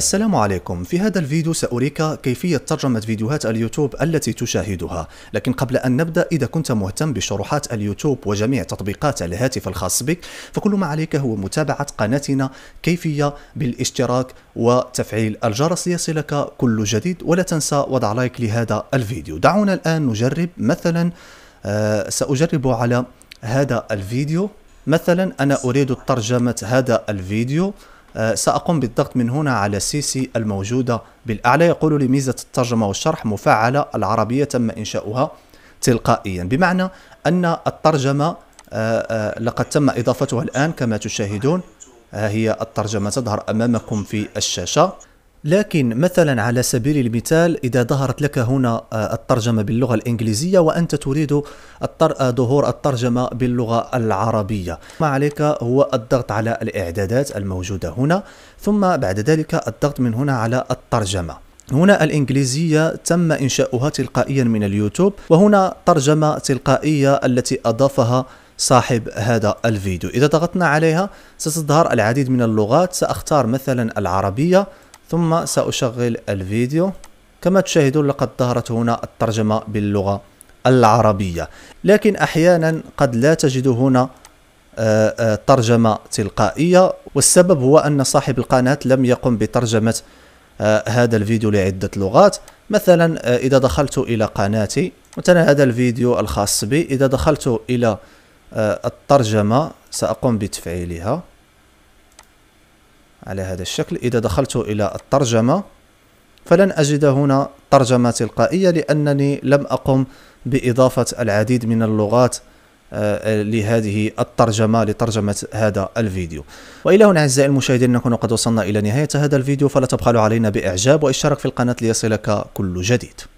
السلام عليكم في هذا الفيديو سأريك كيفية ترجمة فيديوهات اليوتيوب التي تشاهدها لكن قبل أن نبدأ إذا كنت مهتم بشروحات اليوتيوب وجميع تطبيقات الهاتف الخاص بك فكل ما عليك هو متابعة قناتنا كيفية بالاشتراك وتفعيل الجرس ليصلك كل جديد ولا تنسى وضع لايك لهذا الفيديو دعونا الآن نجرب مثلا آه، سأجرب على هذا الفيديو مثلا أنا أريد ترجمة هذا الفيديو آه، سأقوم بالضغط من هنا على سيسي الموجودة بالأعلى يقول لي ميزة الترجمة والشرح مفعلة العربية تم إنشاؤها تلقائيا بمعنى أن الترجمة آه، آه، لقد تم إضافتها الآن كما تشاهدون هي الترجمة تظهر أمامكم في الشاشة لكن مثلا على سبيل المثال إذا ظهرت لك هنا آه، الترجمة باللغة الإنجليزية وأنت تريد آه، ظهور الترجمة باللغة العربية ما عليك هو الضغط على الإعدادات الموجودة هنا ثم بعد ذلك الضغط من هنا على الترجمة هنا الإنجليزية تم إنشاؤها تلقائيا من اليوتيوب وهنا ترجمة تلقائية التي أضافها صاحب هذا الفيديو إذا ضغطنا عليها ستظهر العديد من اللغات سأختار مثلا العربية ثم سأشغل الفيديو كما تشاهدون لقد ظهرت هنا الترجمة باللغة العربية لكن أحيانا قد لا تجد هنا آه، آه، ترجمة تلقائية والسبب هو أن صاحب القناة لم يقم بترجمة آه، هذا الفيديو لعدة لغات مثلا إذا دخلت إلى قناتي مثلا هذا الفيديو الخاص بي إذا دخلت إلى الترجمة سأقوم بتفعيلها على هذا الشكل إذا دخلت إلى الترجمة فلن أجد هنا ترجمة تلقائية لأنني لم أقم بإضافة العديد من اللغات آه، لهذه الترجمة لترجمة هذا الفيديو وإلى هنا أعزائي المشاهدين نكون قد وصلنا إلى نهاية هذا الفيديو فلا تبخلوا علينا بإعجاب واشتراك في القناة ليصلك كل جديد